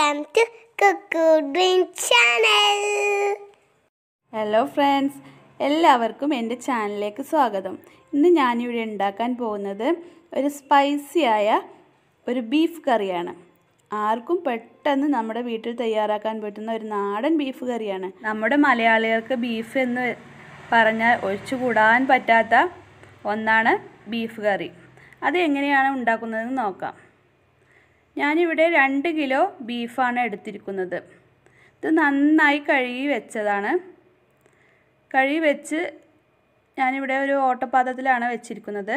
welcome to Kukku dream channel hello friends എല്ലാവർക്കും എൻ്റെ ചാനലിലേക്ക് സ്വാഗതം ഇന്ന് ഞാനിവിടെ ഉണ്ടാക്കാൻ പോകുന്നത് ഒരു സ്പൈസിയായ ഒരു ബീഫ് കറിയാണ് ആർക്കും പെട്ടെന്ന് നമ്മുടെ വീട്ടിൽ തയ്യാറാക്കാൻ പറ്റുന്ന ഒരു നാടൻ ബീഫ് കറിയാണ് നമ്മുടെ മലയാളികൾക്ക് ബീഫ് എന്ന് പറഞ്ഞാൽ ഒഴിച്ചു കൂടാൻ പറ്റാത്ത ഒന്നാണ് ബീഫ് കറി അത് എങ്ങനെയാണ് ഉണ്ടാക്കുന്നതെന്ന് നോക്കാം ഞാനിവിടെ രണ്ട് കിലോ ബീഫാണ് എടുത്തിരിക്കുന്നത് ഇത് നന്നായി കഴുകി വെച്ചതാണ് കഴുകി വെച്ച് ഞാനിവിടെ ഒരു ഓട്ടപാത്രത്തിലാണ് വെച്ചിരിക്കുന്നത്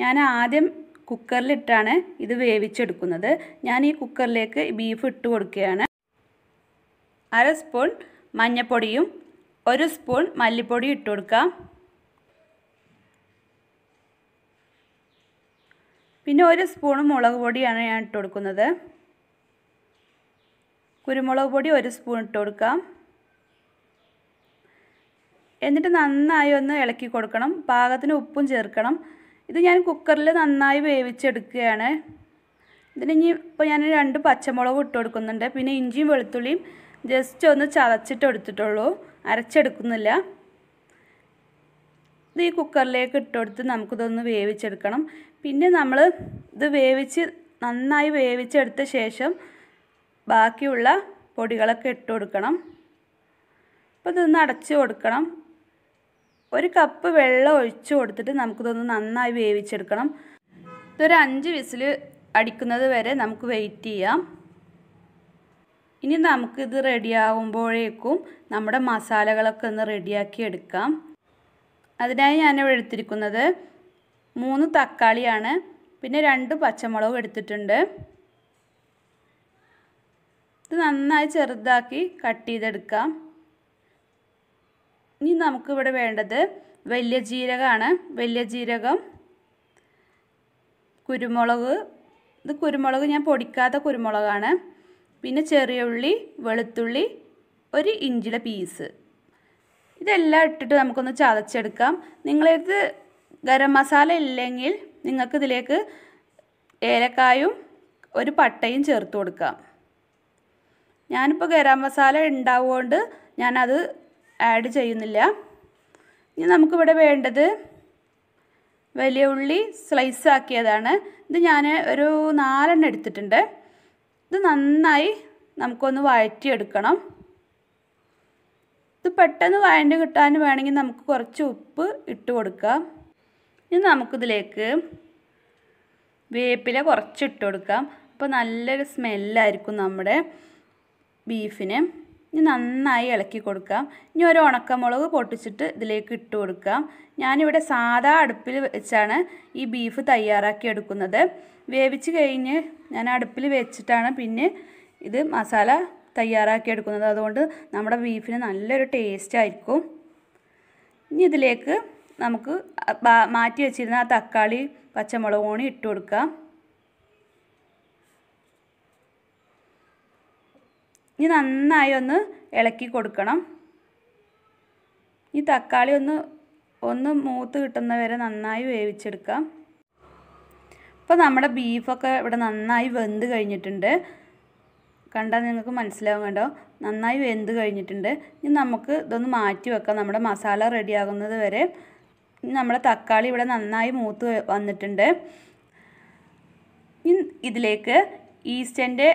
ഞാൻ ആദ്യം കുക്കറിലിട്ടാണ് ഇത് വേവിച്ചെടുക്കുന്നത് ഞാൻ ഈ കുക്കറിലേക്ക് ബീഫ് ഇട്ട് കൊടുക്കുകയാണ് അര സ്പൂൺ മഞ്ഞൾപ്പൊടിയും ഒരു സ്പൂൺ മല്ലിപ്പൊടിയും ഇട്ട് കൊടുക്കാം പിന്നെ ഒരു സ്പൂൺ മുളക് പൊടിയാണ് ഞാൻ ഇട്ട് കൊടുക്കുന്നത് കുരുമുളക് പൊടി ഒരു സ്പൂൺ ഇട്ട് കൊടുക്കാം എന്നിട്ട് നന്നായി ഒന്ന് ഇളക്കി കൊടുക്കണം പാകത്തിന് ഉപ്പും ചേർക്കണം ഇത് ഞാൻ കുക്കറിൽ നന്നായി വേവിച്ചെടുക്കുകയാണ് ഇതിന് ഇനി ഇപ്പോൾ ഞാൻ രണ്ട് പച്ചമുളകും ഇട്ട് കൊടുക്കുന്നുണ്ട് പിന്നെ ഇഞ്ചിയും വെളുത്തുള്ളിയും ജസ്റ്റ് ഒന്ന് ചതച്ചിട്ട് എടുത്തിട്ടുള്ളൂ അരച്ചെടുക്കുന്നില്ല ഇത് ഈ കുക്കറിലേക്ക് ഇട്ടെടുത്ത് നമുക്കിതൊന്ന് വേവിച്ചെടുക്കണം പിന്നെ നമ്മൾ ഇത് വേവിച്ച് നന്നായി വേവിച്ചെടുത്ത ശേഷം ബാക്കിയുള്ള പൊടികളൊക്കെ ഇട്ട് കൊടുക്കണം അപ്പോൾ ഇതൊന്ന് അടച്ച് കൊടുക്കണം ഒരു കപ്പ് വെള്ളം ഒഴിച്ച് കൊടുത്തിട്ട് നമുക്കിതൊന്ന് നന്നായി വേവിച്ചെടുക്കണം ഇതൊരു അഞ്ച് വിസിൽ അടിക്കുന്നത് വരെ നമുക്ക് വെയിറ്റ് ചെയ്യാം ഇനി നമുക്കിത് റെഡിയാകുമ്പോഴേക്കും നമ്മുടെ മസാലകളൊക്കെ ഒന്ന് റെഡിയാക്കി എടുക്കാം അതിനായി ഞാനിവിടെ എടുത്തിരിക്കുന്നത് മൂന്ന് തക്കാളിയാണ് പിന്നെ രണ്ട് പച്ചമുളകും എടുത്തിട്ടുണ്ട് ഇത് നന്നായി ചെറുതാക്കി കട്ട് ചെയ്തെടുക്കാം ഇനി നമുക്കിവിടെ വേണ്ടത് വലിയ ജീരകമാണ് വലിയ ജീരകം കുരുമുളക് ഇത് കുരുമുളക് ഞാൻ പൊടിക്കാത്ത കുരുമുളകാണ് പിന്നെ ചെറിയ ഉള്ളി വെളുത്തുള്ളി ഒരു ഇഞ്ചിലെ പീസ് ഇതെല്ലാം ഇട്ടിട്ട് നമുക്കൊന്ന് ചതച്ചെടുക്കാം നിങ്ങളടുത്ത് ഗരം മസാല ഇല്ലെങ്കിൽ നിങ്ങൾക്ക് ഇതിലേക്ക് ഏലക്കായും ഒരു പട്ടയും ചേർത്ത് കൊടുക്കാം ഞാനിപ്പോൾ ഗരം മസാല ഉണ്ടാവുകൊണ്ട് ഞാനത് ആഡ് ചെയ്യുന്നില്ല ഇനി നമുക്കിവിടെ വേണ്ടത് വലിയ ഉള്ളി സ്ലൈസ് ആക്കിയതാണ് ഇത് ഞാൻ ഒരു നാലെണ്ണം എടുത്തിട്ടുണ്ട് ഇത് നന്നായി നമുക്കൊന്ന് വഴറ്റിയെടുക്കണം ഇത് പെട്ടെന്ന് വഴണ്ട് കിട്ടാൻ വേണമെങ്കിൽ നമുക്ക് കുറച്ച് ഉപ്പ് ഇട്ട് കൊടുക്കാം ഇനി നമുക്കിതിലേക്ക് വേപ്പില കുറച്ച് ഇട്ട് കൊടുക്കാം അപ്പോൾ നല്ലൊരു സ്മെല്ലായിരിക്കും നമ്മുടെ ബീഫിന് ഇനി നന്നായി ഇളക്കി കൊടുക്കാം ഇനി ഒരു ഉണക്കമുളക് പൊട്ടിച്ചിട്ട് ഇതിലേക്ക് ഇട്ട് കൊടുക്കാം ഞാനിവിടെ സാധാ അടുപ്പിൽ വെച്ചാണ് ഈ ബീഫ് തയ്യാറാക്കി എടുക്കുന്നത് വേവിച്ച് കഴിഞ്ഞ് ഞാൻ അടുപ്പിൽ വെച്ചിട്ടാണ് പിന്നെ ഇത് മസാല തയ്യാറാക്കിയെടുക്കുന്നത് അതുകൊണ്ട് നമ്മുടെ ബീഫിന് നല്ലൊരു ടേസ്റ്റ് ആയിരിക്കും ഇനി ഇതിലേക്ക് നമുക്ക് മാറ്റി വെച്ചിരുന്ന ആ തക്കാളി പച്ചമുളക് കൂടി ഇട്ട് കൊടുക്കാം ഇനി നന്നായി ഒന്ന് ഇളക്കി കൊടുക്കണം ഈ തക്കാളി ഒന്ന് ഒന്ന് മൂത്ത് കിട്ടുന്നവരെ നന്നായി വേവിച്ചെടുക്കാം ഇപ്പോൾ നമ്മുടെ ബീഫൊക്കെ ഇവിടെ നന്നായി വെന്ത് കഴിഞ്ഞിട്ടുണ്ട് കണ്ടാൽ നിങ്ങൾക്ക് മനസ്സിലാവും കേട്ടോ നന്നായി വെന്ത് കഴിഞ്ഞിട്ടുണ്ട് ഇനി നമുക്ക് ഇതൊന്ന് മാറ്റി വെക്കാം നമ്മുടെ മസാല റെഡിയാകുന്നത് വരെ നമ്മുടെ തക്കാളി ഇവിടെ നന്നായി മൂത്ത് വന്നിട്ടുണ്ട് ഇനി ഇതിലേക്ക് ഈസ്റ്റൻ്റെ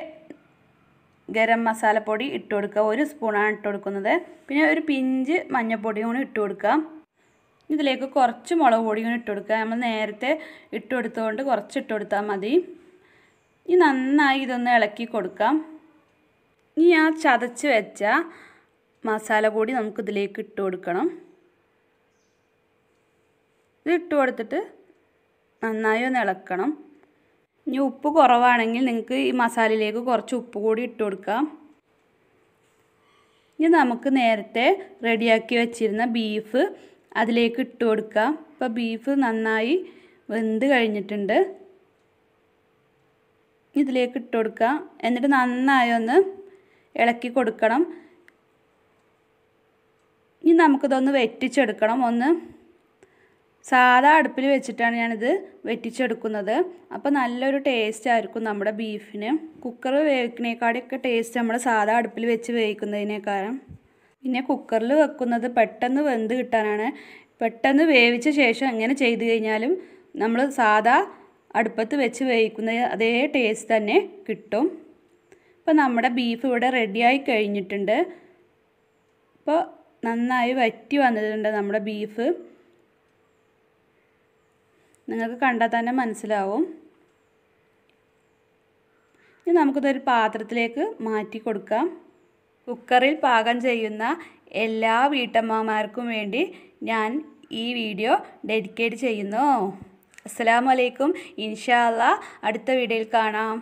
ഗരം മസാലപ്പൊടി ഇട്ട് കൊടുക്കുക ഒരു സ്പൂണാണ് ഇട്ട് കൊടുക്കുന്നത് പിന്നെ ഒരു പിഞ്ച് മഞ്ഞൾപ്പൊടിയും കൂടി ഇട്ട് കൊടുക്കാം ഇതിലേക്ക് കുറച്ച് മുളക് പൊടി കൂടി ഇട്ട് കൊടുക്കുക നമ്മൾ നേരത്തെ ഇട്ട് കൊടുത്തുകൊണ്ട് കുറച്ച് ഇട്ട് കൊടുത്താൽ മതി ഇനി നന്നായി ഇതൊന്ന് ഇളക്കി കൊടുക്കാം ഇനി ആ ചതച്ച് വെച്ച മസാല പൊടി നമുക്കിതിലേക്ക് ഇട്ട് കൊടുക്കണം ഇത് കൊടുത്തിട്ട് നന്നായി ഒന്ന് ഇളക്കണം ഇനി ഉപ്പ് കുറവാണെങ്കിൽ നിങ്ങൾക്ക് ഈ മസാലയിലേക്ക് കുറച്ച് ഉപ്പ് കൂടി ഇട്ട് കൊടുക്കാം ഇനി നമുക്ക് നേരത്തെ റെഡിയാക്കി വെച്ചിരുന്ന ബീഫ് അതിലേക്ക് ഇട്ട് കൊടുക്കാം ഇപ്പോൾ ബീഫ് നന്നായി വെന്ത് കഴിഞ്ഞിട്ടുണ്ട് ഇതിലേക്ക് ഇട്ട് കൊടുക്കുക എന്നിട്ട് നന്നായി ഒന്ന് ഇളക്കി കൊടുക്കണം ഇനി നമുക്കിതൊന്ന് വെറ്റിച്ചെടുക്കണം ഒന്ന് സാധാ അടുപ്പിൽ വെച്ചിട്ടാണ് ഞാനിത് വെറ്റിച്ചെടുക്കുന്നത് അപ്പോൾ നല്ലൊരു ടേസ്റ്റ് ആയിരിക്കും നമ്മുടെ ബീഫിന് കുക്കർ വേവിക്കുന്നതിനേക്കാളൊക്കെ ടേസ്റ്റ് നമ്മൾ സാധാ അടുപ്പിൽ വെച്ച് വേവിക്കുന്നതിനേക്കാളും പിന്നെ കുക്കറിൽ വെക്കുന്നത് പെട്ടെന്ന് വെന്ത് കിട്ടാനാണ് പെട്ടെന്ന് വേവിച്ച ശേഷം എങ്ങനെ ചെയ്ത് കഴിഞ്ഞാലും നമ്മൾ സാധാ അടുപ്പത്ത് വെച്ച് വേവിക്കുന്ന അതേ ടേസ്റ്റ് തന്നെ കിട്ടും അപ്പോൾ നമ്മുടെ ബീഫ് ഇവിടെ റെഡിയായി കഴിഞ്ഞിട്ടുണ്ട് അപ്പോൾ നന്നായി വറ്റി വന്നിട്ടുണ്ട് നമ്മുടെ ബീഫ് നിങ്ങൾക്ക് കണ്ടാൽ തന്നെ മനസ്സിലാവും ഇനി നമുക്കിതൊരു പാത്രത്തിലേക്ക് മാറ്റി കൊടുക്കാം കുക്കറിൽ പാകം ചെയ്യുന്ന എല്ലാ വീട്ടമ്മമാർക്കും വേണ്ടി ഞാൻ ഈ വീഡിയോ ഡെഡിക്കേറ്റ് ചെയ്യുന്നു അസ്സാമലൈക്കും ഇൻഷാല്ല അടുത്ത വീഡിയോയിൽ കാണാം